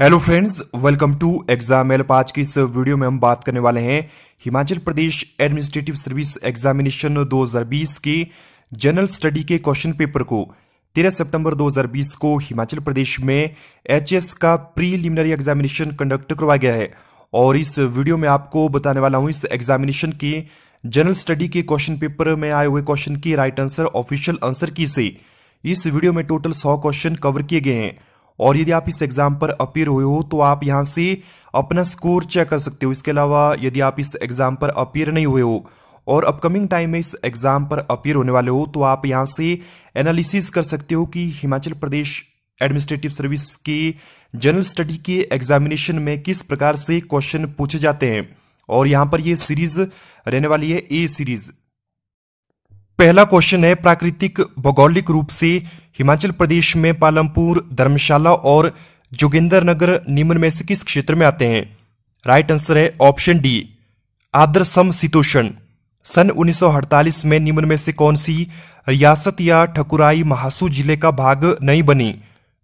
hello friends welcome to exam L पाँच की इस वीडियो में हम बात करने वाले हैं Himachal Pradesh administrative service examination 2020 के जनरल स्टडी के क्वेश्चन पेपर को 13 सितंबर 2020 को हिमाचल प्रदेश में एचएस का प्रीलिमिनरी एग्जामिनेशन कंडक्ट करवाया गया है और इस वीडियो में आपको बताने वाला हूँ इस एग्जामिनेशन की जनरल स्टडी के क्वेश्चन पेपर में आए हुए क्वेश्चन की राइट आंसर ऑफिशियल आंसर की से इस वीडियो में टोटल सौ क्वेश्चन कवर किए गए हैं और यदि आप इस एग्जाम पर अपीयर हुए हो तो आप यहां से अपना स्कोर चेक कर सकते हो इसके अलावा यदि आप इस एग्जाम पर अपीयर नहीं हुए हो और अपकमिंग टाइम में इस एग्जाम पर अपीयर होने वाले हो तो आप यहां से एनालिसिस कर सकते हो कि हिमाचल प्रदेश एडमिनिस्ट्रेटिव सर्विस के जनरल स्टडी के एग्जामिनेशन में किस प्रकार से क्वेश्चन पूछे जाते हैं और यहां पर यह सीरीज रहने वाली है ए सीरीज पहला क्वेश्चन है प्राकृतिक भौगोलिक रूप से हिमाचल प्रदेश में पालमपुर धर्मशाला और जोगिंदरनगर निम्न में से किस क्षेत्र में आते हैं राइट आंसर है ऑप्शन डी आदर समीतोषण सन 1948 में निम्न में से कौन सी रियासत या ठकुराई महासू जिले का भाग नहीं बनी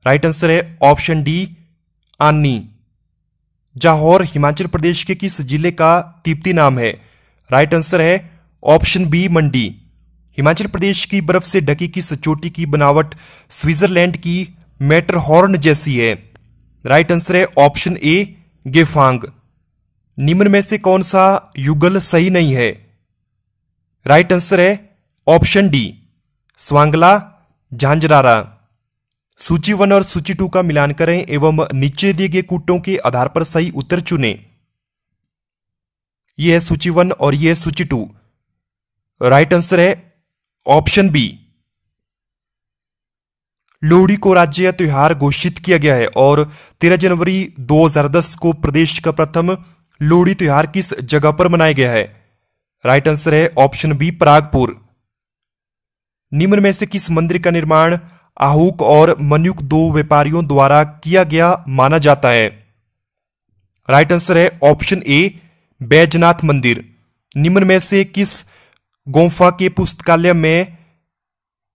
राइट आंसर है ऑप्शन डी आनी जाहौर हिमाचल प्रदेश के किस जिले का तिब्बती नाम है राइट आंसर है ऑप्शन बी मंडी हिमाचल प्रदेश की बर्फ से ढकी किस चोटी की बनावट स्विट्जरलैंड की मेटरहॉर्न जैसी है राइट आंसर है ऑप्शन ए गेफांग निम्न में से कौन सा युगल सही नहीं है राइट आंसर है ऑप्शन डी स्वांगला झांझरारा सूची वन और सूची टू का मिलान करें एवं नीचे दिए गए कूटों के आधार पर सही उत्तर चुने यह है सूची वन और यह सूची टू राइट आंसर है ऑप्शन बी लोहड़ी को राज्य त्योहार घोषित किया गया है और 13 जनवरी 2010 को प्रदेश का प्रथम लोहड़ी त्योहार किस जगह पर मनाया गया है राइट आंसर है ऑप्शन बी परागपुर निम्न में से किस मंदिर का निर्माण आहूक और मनयुक दो व्यापारियों द्वारा किया गया माना जाता है राइट आंसर है ऑप्शन ए बैजनाथ मंदिर निम्न में से किस गोम्फा के पुस्तकालय में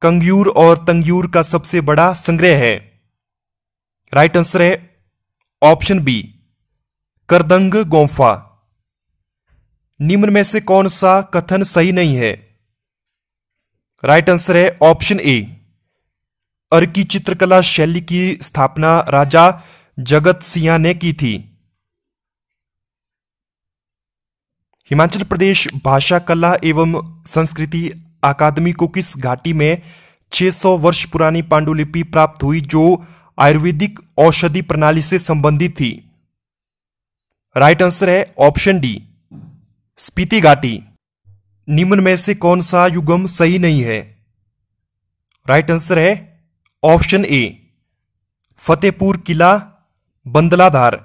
कंग्यूर और तंग्यूर का सबसे बड़ा संग्रह है राइट आंसर है ऑप्शन बी करदंग गोम्फा निम्न में से कौन सा कथन सही नहीं है राइट आंसर है ऑप्शन ए अर्की चित्रकला शैली की स्थापना राजा जगत सिंह ने की थी हिमाचल प्रदेश भाषा कला एवं संस्कृति अकादमी को किस घाटी में 600 वर्ष पुरानी पांडुलिपि प्राप्त हुई जो आयुर्वेदिक औषधि प्रणाली से संबंधित थी राइट आंसर है ऑप्शन डी स्पीति घाटी निम्न में से कौन सा युगम सही नहीं है राइट आंसर है ऑप्शन ए फतेहपुर किला बंदलाधार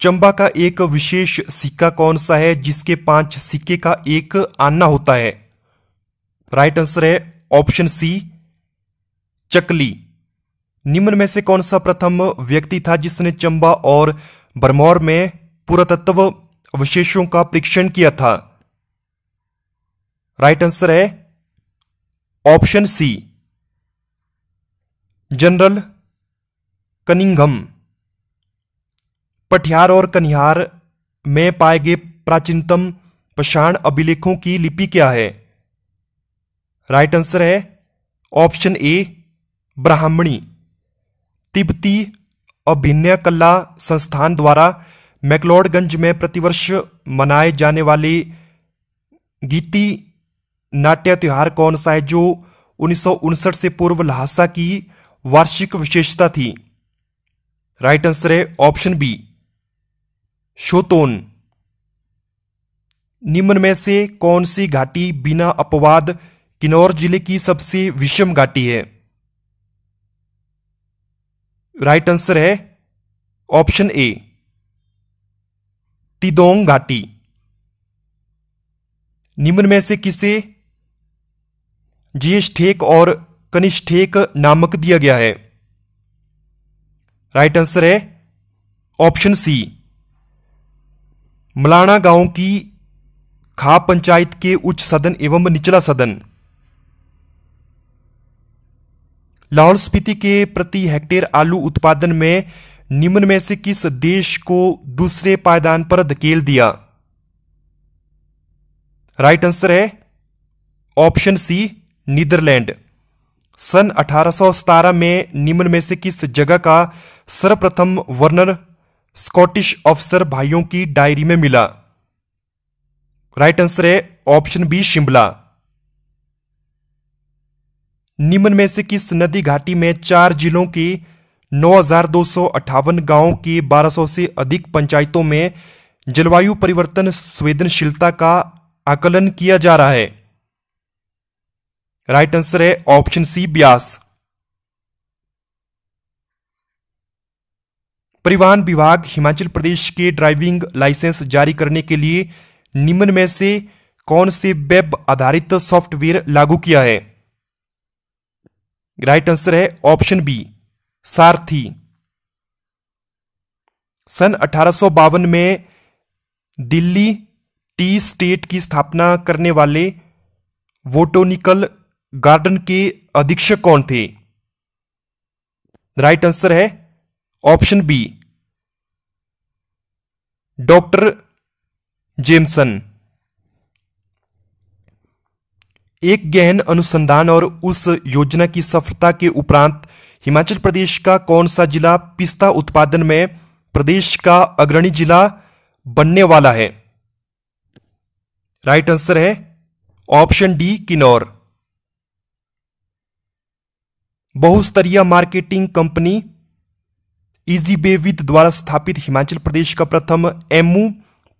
चंबा का एक विशेष सिक्का कौन सा है जिसके पांच सिक्के का एक आना होता है राइट आंसर है ऑप्शन सी चकली निम्न में से कौन सा प्रथम व्यक्ति था जिसने चंबा और बरमौर में पुरातत्व अवशेषों का परीक्षण किया था राइट आंसर है option C general Cunningham Pathiyar और कन्हार में पाए गए प्राचीनतम पषाण अभिलेखों की लिपि क्या है राइट आंसर है ऑप्शन ए ब्राह्मणी तिब्बती अभिनय कला संस्थान द्वारा मैकलोडगंज में प्रतिवर्ष मनाए जाने वाले गीति नाट्य त्यौहार कौन सा है जो उन्नीस से पूर्व ल्हासा की वार्षिक विशेषता थी राइट आंसर है ऑप्शन बी शोतोन निम्न में से कौन सी घाटी बिना अपवाद किन्नौर जिले की सबसे विषम घाटी है राइट आंसर है ऑप्शन ए तिदोंग घाटी निम्न में से किसे ज्येष्ठेक और कनिष्ठेक नामक दिया गया है राइट आंसर है ऑप्शन सी मलाना गांव की खा पंचायत के उच्च सदन एवं निचला सदन लाहौल स्पीति के प्रति हेक्टेयर आलू उत्पादन में निम्न में से किस देश को दूसरे पायदान पर धकेल दिया राइट आंसर है ऑप्शन सी नीदरलैंड सन 1817 में निम्न में से किस जगह का सर्वप्रथम वर्णन स्कॉटिश ऑफिसर भाइयों की डायरी में मिला राइट आंसर है ऑप्शन बी शिमला निम्न में से किस नदी घाटी में चार जिलों की नौ गांवों की 1200 से अधिक पंचायतों में जलवायु परिवर्तन संवेदनशीलता का आकलन किया जा रहा है राइट आंसर है ऑप्शन सी ब्यास परिवहन विभाग हिमाचल प्रदेश के ड्राइविंग लाइसेंस जारी करने के लिए निम्न में से कौन से वेब आधारित सॉफ्टवेयर लागू किया है राइट आंसर है ऑप्शन बी सारथी सन अठारह में दिल्ली टी स्टेट की स्थापना करने वाले वोटोनिकल गार्डन के अधीक्षक कौन थे राइट आंसर है ऑप्शन बी डॉक्टर जेम्सन एक गहन अनुसंधान और उस योजना की सफलता के उपरांत हिमाचल प्रदेश का कौन सा जिला पिस्ता उत्पादन में प्रदेश का अग्रणी जिला बनने वाला है राइट आंसर है ऑप्शन डी किन्नौर बहुस्तरीय मार्केटिंग कंपनी इजी बे विद द्वारा स्थापित हिमाचल प्रदेश का प्रथम एमू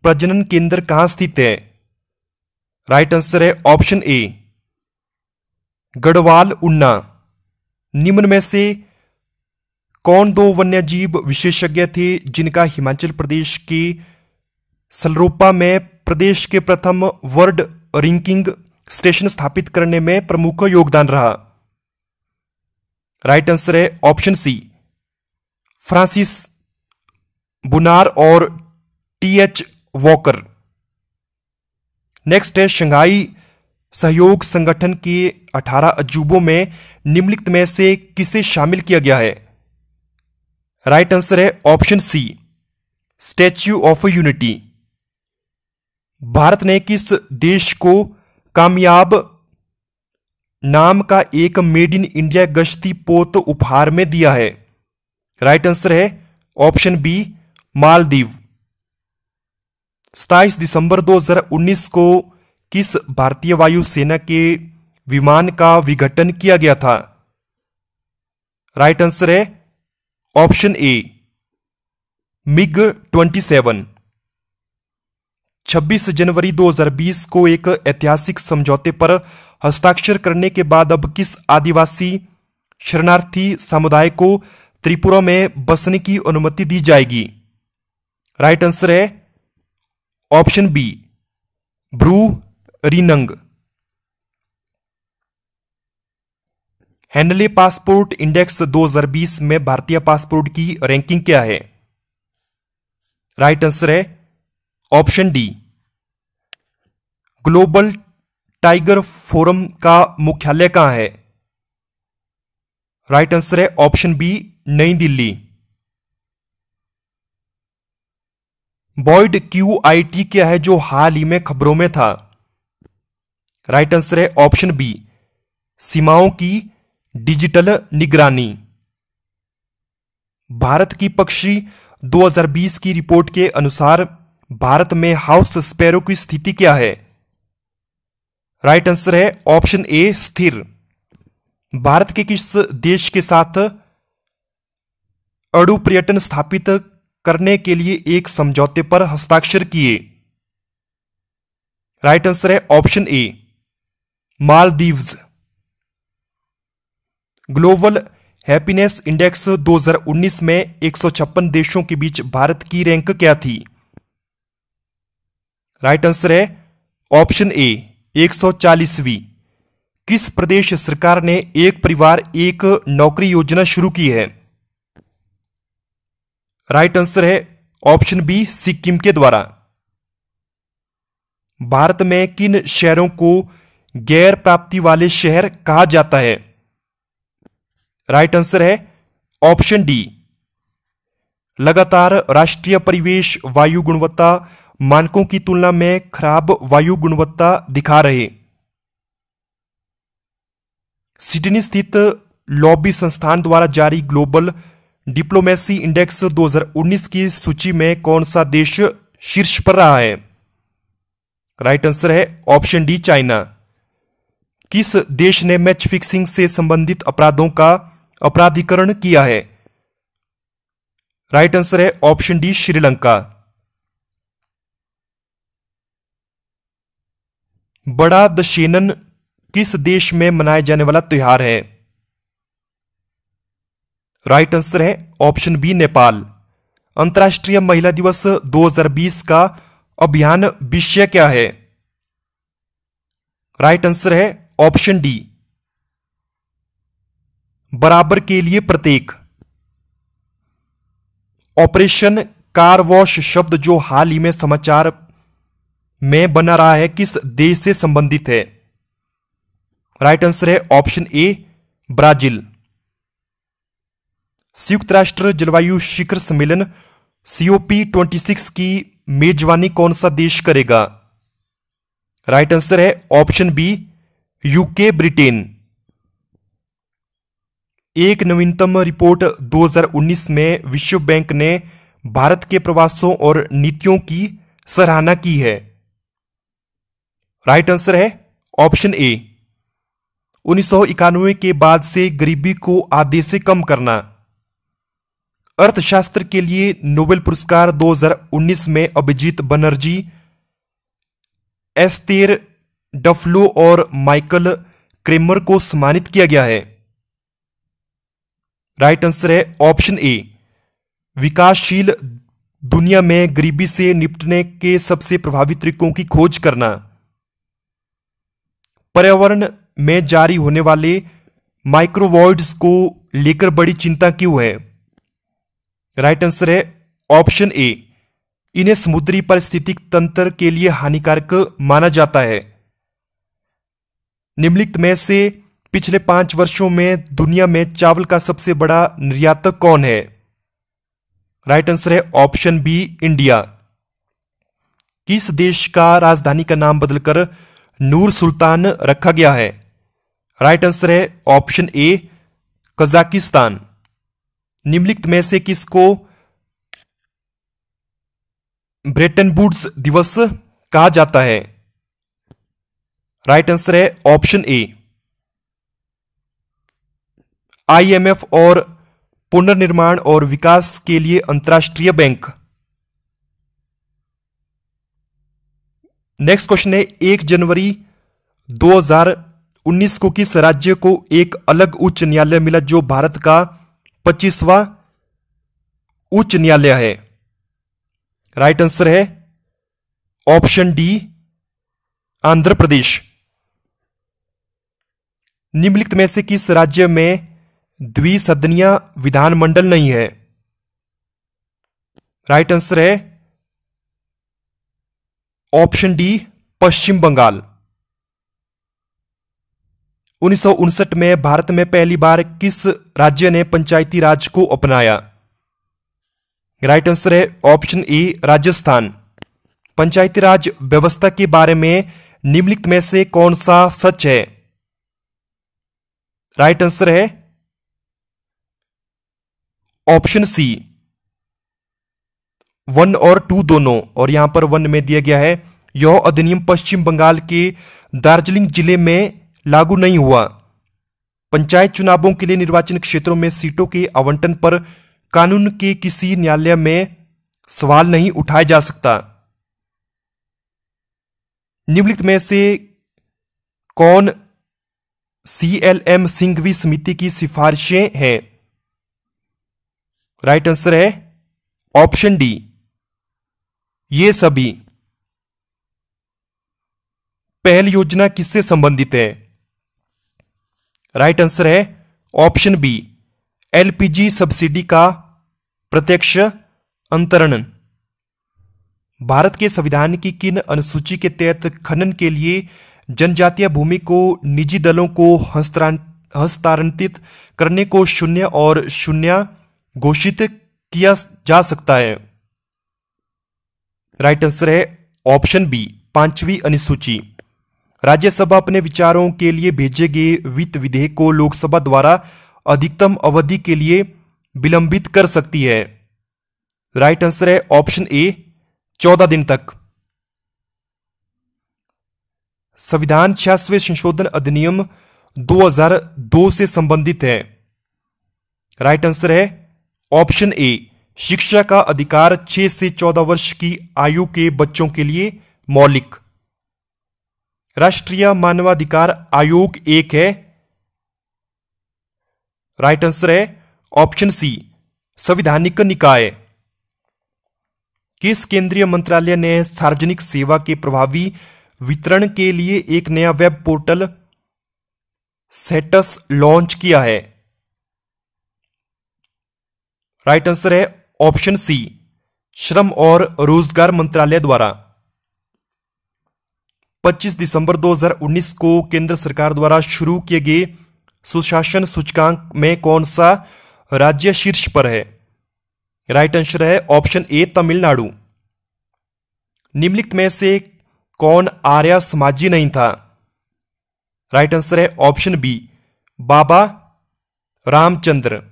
प्रजनन केंद्र कहां स्थित है राइट आंसर है ऑप्शन ए गढ़वाल उन्ना निम्न में से कौन दो वन्यजीव विशेषज्ञ थे जिनका हिमाचल प्रदेश के सलरोपा में प्रदेश के प्रथम वर्ल्ड रैंकिंग स्टेशन स्थापित करने में प्रमुख योगदान रहा राइट आंसर है ऑप्शन सी फ्रांसिस बुनार और टी एच वॉकर नेक्स्ट है शंघाई सहयोग संगठन के 18 अजूबों में निम्नलिखित में से किसे शामिल किया गया है राइट आंसर है option C statue of unity भारत ने किस देश को कामयाब नाम का एक मेड इन इंडिया गश्ती पोत उपहार में दिया है राइट आंसर है ऑप्शन बी मालदीव सताइस दिसंबर 2019 को किस भारतीय वायुसेना के विमान का विघटन किया गया था राइट आंसर है ऑप्शन ए मिग 27 26 जनवरी 2020 को एक ऐतिहासिक समझौते पर हस्ताक्षर करने के बाद अब किस आदिवासी शरणार्थी समुदाय को त्रिपुरा में बसने की अनुमति दी जाएगी राइट आंसर है option B Bru Reang Henley passport index 2020 में भारतीय पासपोर्ट की रैंकिंग क्या है राइट आंसर है option D global tiger forum का मुख्यालय कहां है राइट आंसर है ऑप्शन बी नई दिल्ली बॉयड क्यू आई टी क्या है जो हाल ही में खबरों में था राइट आंसर है ऑप्शन बी सीमाओं की डिजिटल निगरानी भारत की पक्षी 2020 की रिपोर्ट के अनुसार भारत में हाउस स्पैरो की स्थिति क्या है राइट आंसर है ऑप्शन ए स्थिर भारत के किस देश के साथ अड़ु पर्यटन स्थापित करने के लिए एक समझौते पर हस्ताक्षर किए राइट आंसर है option A Maldives global happiness index 2019 में एक देशों के बीच भारत की रैंक क्या थी राइट आंसर है ऑप्शन ए 140वीं किस प्रदेश सरकार ने एक परिवार एक नौकरी योजना शुरू की है राइट आंसर है ऑप्शन बी सिक्किम के द्वारा भारत में किन शहरों को गैर प्राप्ति वाले शहर कहा जाता है राइट आंसर है ऑप्शन डी लगातार राष्ट्रीय परिवेश वायु गुणवत्ता मानकों की तुलना में खराब वायु गुणवत्ता दिखा रहे सिडनी स्थित लॉबी संस्थान द्वारा जारी ग्लोबल डिप्लोमेसी इंडेक्स 2019 की सूची में कौन सा देश शीर्ष पर रहा है राइट आंसर है ऑप्शन डी चाइना किस देश ने मैच फिक्सिंग से संबंधित अपराधों का अपराधिकरण किया है राइट आंसर है ऑप्शन डी श्रीलंका बड़ा दशेनन किस देश में मनाया जाने वाला त्यौहार है राइट आंसर है ऑप्शन बी नेपाल अंतर्राष्ट्रीय महिला दिवस 2020 का अभियान विषय क्या है राइट आंसर है ऑप्शन डी बराबर के लिए प्रत्येक ऑपरेशन कार वॉश शब्द जो हाल ही में समाचार में बना रहा है किस देश से संबंधित है राइट आंसर है ऑप्शन ए ब्राजील संयुक्त राष्ट्र जलवायु शिखर सम्मेलन सीओपी 26 की मेजबानी कौन सा देश करेगा राइट आंसर है ऑप्शन बी यूके ब्रिटेन एक नवीनतम रिपोर्ट 2019 में विश्व बैंक ने भारत के प्रवासों और नीतियों की सराहना की है राइट आंसर है ऑप्शन ए उन्नीस के बाद से गरीबी को आधे से कम करना अर्थशास्त्र के लिए नोबेल पुरस्कार 2019 में अभिजीत बनर्जी एस्तेर डफलो और माइकल क्रेमर को सम्मानित किया गया है राइट आंसर है ऑप्शन ए विकासशील दुनिया में गरीबी से निपटने के सबसे प्रभावी तरीकों की खोज करना पर्यावरण में जारी होने वाले माइक्रोवॉइड्स को लेकर बड़ी चिंता क्यों है राइट आंसर है ऑप्शन ए इन्हें समुद्री पारिस्थितिक तंत्र के लिए हानिकारक माना जाता है निम्नलिखित में से पिछले पांच वर्षों में दुनिया में चावल का सबसे बड़ा निर्यातक कौन है राइट आंसर है ऑप्शन बी इंडिया किस देश का राजधानी का नाम बदलकर नूर सुल्तान रखा गया है राइट आंसर है ऑप्शन ए कजाकिस्तान निम्नलिखित में से किसको ब्रेटन बुड्स दिवस कहा जाता है राइट आंसर है ऑप्शन ए आईएमएफ और पुनर्निर्माण और विकास के लिए अंतर्राष्ट्रीय बैंक नेक्स्ट क्वेश्चन है एक जनवरी 2019 को किस राज्य को एक अलग उच्च न्यायालय मिला जो भारत का पच्चीसवा उच्च न्यायालय है राइट आंसर है ऑप्शन डी आंध्र प्रदेश निम्नलिखित में से किस राज्य में द्विसदनीय विधानमंडल नहीं है राइट आंसर है ऑप्शन डी पश्चिम बंगाल उन्नीस में भारत में पहली बार किस राज्य ने पंचायती राज को अपनाया राइट आंसर है ऑप्शन ई राजस्थान पंचायती राज व्यवस्था के बारे में निम्नलिखित में से कौन सा सच है राइट आंसर है ऑप्शन सी वन और टू दोनों और यहां पर वन में दिया गया है यह अधिनियम पश्चिम बंगाल के दार्जिलिंग जिले में लागू नहीं हुआ पंचायत चुनावों के लिए निर्वाचन क्षेत्रों में सीटों के आवंटन पर कानून के किसी न्यायालय में सवाल नहीं उठाया जा सकता निम्नलिखित में से कौन सी एल एम सिंघवी समिति की सिफारिशें हैं राइट आंसर है ऑप्शन डी ये सभी पहल योजना किससे संबंधित है राइट आंसर है ऑप्शन बी एलपीजी सब्सिडी का प्रत्यक्ष अंतरण भारत के संविधान की किन अनुसूची के तहत खनन के लिए जनजातीय भूमि को निजी दलों को हस्तांतरित करने को शून्य और शून्य घोषित किया जा सकता है राइट आंसर है ऑप्शन बी पांचवी अनुसूची राज्यसभा अपने विचारों के लिए भेजे गए वित्त विधेयक को लोकसभा द्वारा अधिकतम अवधि के लिए विलंबित कर सकती है राइट आंसर है ऑप्शन ए चौदह दिन तक संविधान छियासवें संशोधन अधिनियम 2002 से संबंधित है राइट आंसर है ऑप्शन ए शिक्षा का अधिकार 6 से 14 वर्ष की आयु के बच्चों के लिए मौलिक राष्ट्रीय मानवाधिकार आयोग एक है राइट आंसर है ऑप्शन सी संविधानिक निकाय किस केंद्रीय मंत्रालय ने सार्वजनिक सेवा के प्रभावी वितरण के लिए एक नया वेब पोर्टल सेटस लॉन्च किया है राइट आंसर है ऑप्शन सी श्रम और रोजगार मंत्रालय द्वारा 25 दिसंबर 2019 को केंद्र सरकार द्वारा शुरू किए गए सुशासन सूचकांक में कौन सा राज्य शीर्ष पर है राइट आंसर है ऑप्शन ए तमिलनाडु निम्नलिखित में से कौन आर्य समाजी नहीं था राइट आंसर है ऑप्शन बी बाबा रामचंद्र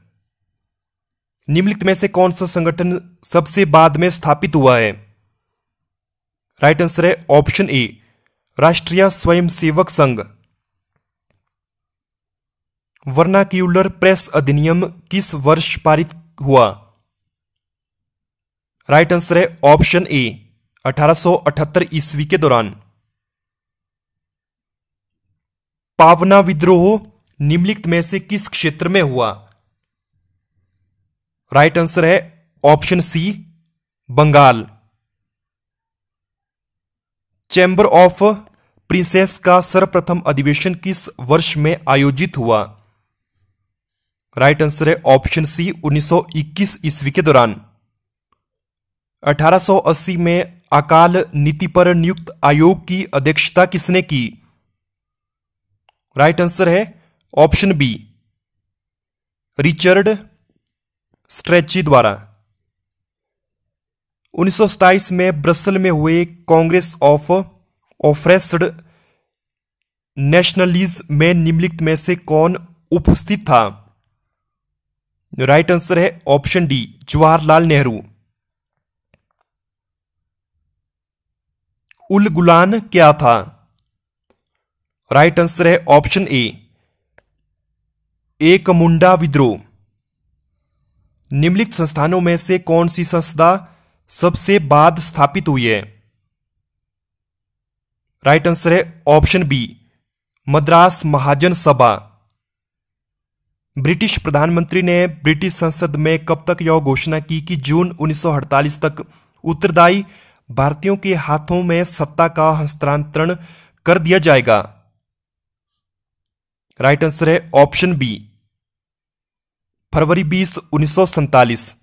निम्नलिखित में से कौन सा संगठन सबसे बाद में स्थापित हुआ है राइट आंसर है ऑप्शन ए राष्ट्रीय स्वयंसेवक संघ वर्नाक्यूलर प्रेस अधिनियम किस वर्ष पारित हुआ राइट आंसर है ऑप्शन ए 1878 ईस्वी के दौरान पावना विद्रोह निम्नलिखित में से किस क्षेत्र में हुआ राइट आंसर है option C Bengal chamber of princes का सर्वप्रथम अधिवेशन किस वर्ष में आयोजित हुआ राइट आंसर है ऑप्शन सी 1921 ईस्वी के दौरान 1880 में अकाल नीति पर नियुक्त आयोग की अध्यक्षता किसने की राइट आंसर है ऑप्शन बी रिचर्ड स्ट्रेची द्वारा उन्नीस में ब्रसल में हुए कांग्रेस ऑफ ऑफ्रेस्ड नेशनलिज में निम्नलिखित में से कौन उपस्थित था राइट आंसर है option D Jawaharlal Nehru Ulgulan क्या था राइट आंसर है ऑप्शन ए एक मुंडा विद्रोह निम्नलिखित संस्थानों में से कौन सी संस्था सबसे बाद स्थापित हुई है राइट आंसर है option B Madras Mahajan Sabha British प्रधानमंत्री ने ब्रिटिश संसद में कब तक यह घोषणा की कि जून 1948 तक उत्तरदायी भारतीयों के हाथों में सत्ता का हस्तांतरण कर दिया जाएगा राइट आंसर है ऑप्शन बी फरवरी बीस उन्नीस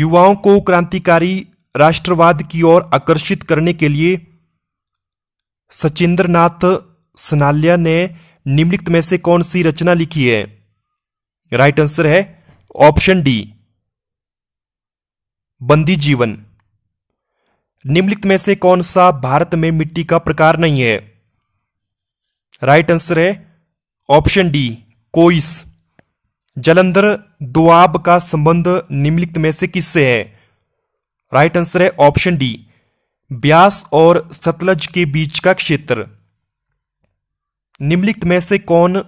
युवाओं को क्रांतिकारी राष्ट्रवाद की ओर आकर्षित करने के लिए सचिंद्र नाथ सनाल्या ने निम्नलिखित में से कौन सी रचना लिखी है राइट आंसर है ऑप्शन डी बंदी जीवन निम्नलिखित में से कौन सा भारत में मिट्टी का प्रकार नहीं है राइट आंसर है ऑप्शन डी कोइस जलंधर दुआब का संबंध निम्नलिखित में से किससे है राइट आंसर है ऑप्शन डी ब्यास और सतलज के बीच का क्षेत्र निम्नलिखित में से कौन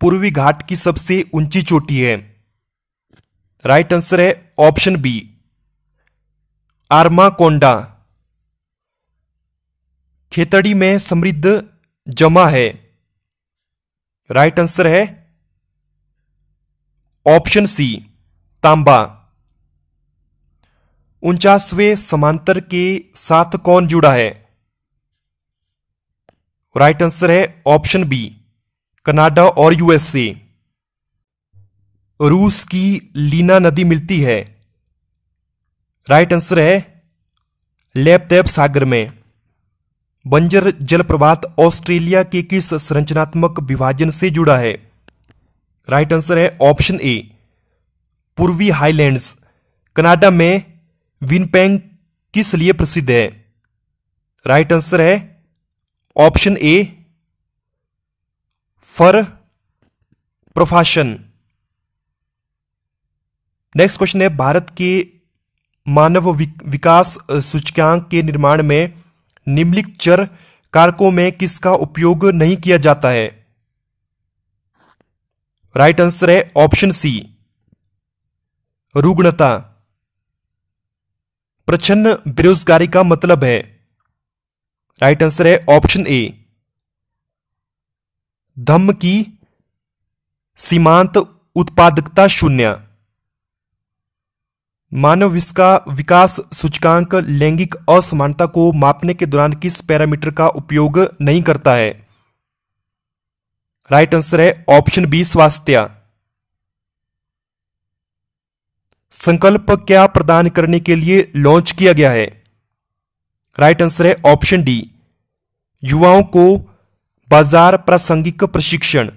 पूर्वी घाट की सबसे ऊंची चोटी है राइट आंसर है ऑप्शन बी आर्मा कोंडा खेतड़ी में समृद्ध जमा है राइट आंसर है ऑप्शन सी तांबा उनचासवें समांतर के साथ कौन जुड़ा है राइट आंसर है ऑप्शन बी कनाडा और यूएसए रूस की लीना नदी मिलती है राइट आंसर है लेपतेप सागर में बंजर जलप्रवात ऑस्ट्रेलिया के किस संरचनात्मक विभाजन से जुड़ा है राइट आंसर है ऑप्शन ए पूर्वी हाईलैंड्स कनाडा में विनपैंग किस लिए प्रसिद्ध है राइट आंसर है option A fur profession next question है भारत के मानव विकास सूचकांक के निर्माण में निम्नलिखित चर कारकों में किसका उपयोग नहीं किया जाता है राइट आंसर है ऑप्शन सी रुग्णता प्रचन्न बेरोजगारी का मतलब है राइट आंसर है ऑप्शन ए धम्म की सीमांत उत्पादकता शून्य मानव इसका विकास सूचकांक लैंगिक असमानता को मापने के दौरान किस पैरामीटर का उपयोग नहीं करता है राइट आंसर है ऑप्शन बी स्वास्थ्य संकल्प क्या प्रदान करने के लिए लॉन्च किया गया है राइट आंसर है ऑप्शन डी युवाओं को बाजार प्रासंगिक प्रशिक्षण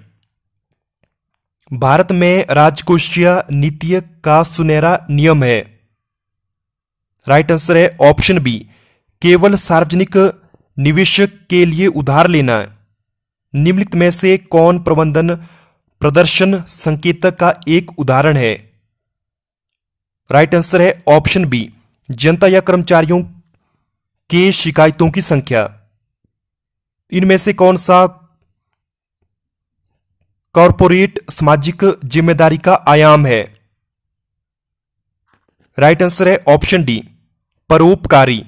भारत में राजकोषीय नीति का सुनहरा नियम है राइट आंसर है ऑप्शन बी केवल सार्वजनिक निवेशक के लिए उधार लेना है निम्नलिखित में से कौन प्रबंधन प्रदर्शन संकेतक का एक उदाहरण है राइट आंसर है ऑप्शन बी जनता या कर्मचारियों के शिकायतों की संख्या इनमें से कौन सा कॉरपोरेट सामाजिक जिम्मेदारी का आयाम है राइट आंसर है ऑप्शन डी परोपकारी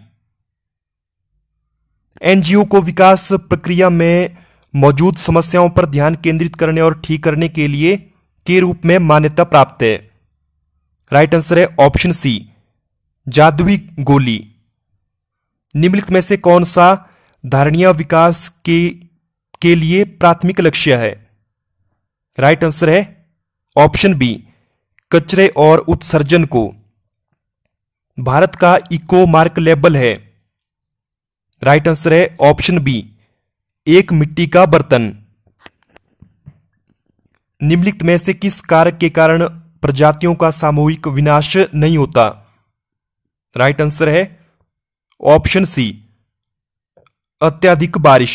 एनजीओ को विकास प्रक्रिया में मौजूद समस्याओं पर ध्यान केंद्रित करने और ठीक करने के लिए के रूप में मान्यता प्राप्त है राइट आंसर है ऑप्शन सी जादुई गोली निम्नलिखित में से कौन सा धारणीय विकास के के लिए प्राथमिक लक्ष्य है राइट आंसर है ऑप्शन बी कचरे और उत्सर्जन को भारत का इको मार्क लेबल है राइट आंसर है ऑप्शन बी एक मिट्टी का बर्तन निम्नलिखित में से किस कारक के कारण प्रजातियों का सामूहिक विनाश नहीं होता राइट आंसर है ऑप्शन सी अत्यधिक बारिश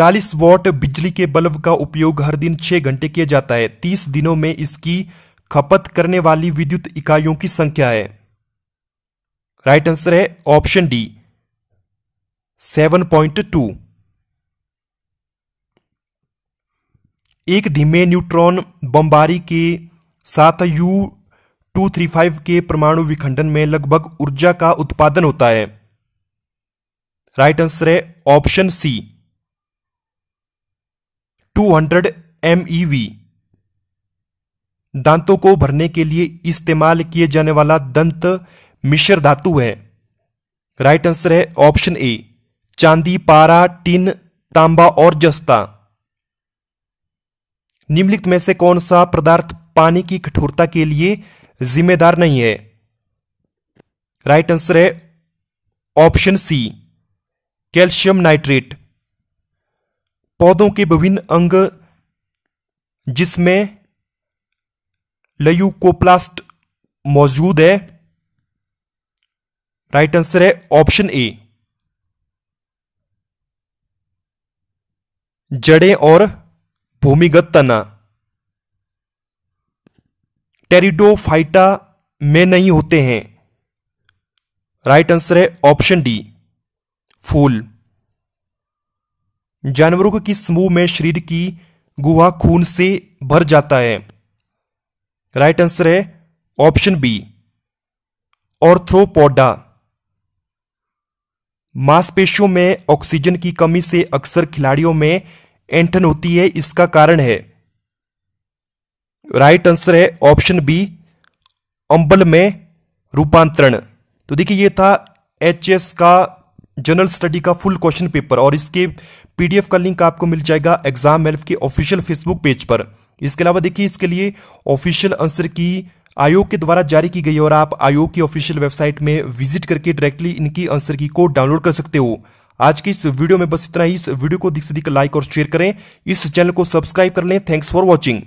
40 वॉट बिजली के बल्ब का उपयोग हर दिन 6 घंटे किया जाता है 30 दिनों में इसकी खपत करने वाली विद्युत इकाइयों की संख्या है राइट आंसर है option D seven point two एक धीमे न्यूट्रॉन बमबारी के साथ यू टू थ्री फाइव के परमाणु विखंडन में लगभग ऊर्जा का उत्पादन होता है राइट आंसर है ऑप्शन सी 200 हंड्रेड एमईवी दांतों को भरने के लिए इस्तेमाल किए जाने वाला दंत मिश्र धातु है राइट आंसर है ऑप्शन ए चांदी पारा टिन तांबा और जस्ता निम्नलिखित में से कौन सा पदार्थ पानी की कठोरता के लिए जिम्मेदार नहीं है राइट आंसर है ऑप्शन सी कैल्शियम नाइट्रेट पौधों के विभिन्न अंग जिसमें लयूकोप्लास्ट मौजूद है राइट आंसर है ऑप्शन ए जड़ें और भूमिगत तना टेरिडोफाइटा में नहीं होते हैं राइट आंसर है ऑप्शन डी फूल जानवरों के समूह में शरीर की गुहा खून से भर जाता है राइट आंसर है ऑप्शन बी ऑर्थ्रोपोडा मांसपेशियों में ऑक्सीजन की कमी से अक्सर खिलाड़ियों में एंठन होती है इसका कारण है राइट आंसर है ऑप्शन बी अम्बल में रूपांतरण तो देखिए ये था एच का जनरल स्टडी का फुल क्वेश्चन पेपर और इसके पीडीएफ का लिंक आपको मिल जाएगा एग्जाम हेल्प के ऑफिशियल फेसबुक पेज पर इसके अलावा देखिए इसके लिए ऑफिशियल आंसर की आयोग के द्वारा जारी की गई और आप आयोग की ऑफिशियल वेबसाइट में विजिट करके डायरेक्टली इनकी आंसर की को डाउनलोड कर सकते हो आज की इस वीडियो में बस इतना ही इस वीडियो को दिख से अधिक लाइक और शेयर करें इस चैनल को सब्सक्राइब कर लें थैंक्स फॉर वॉचिंग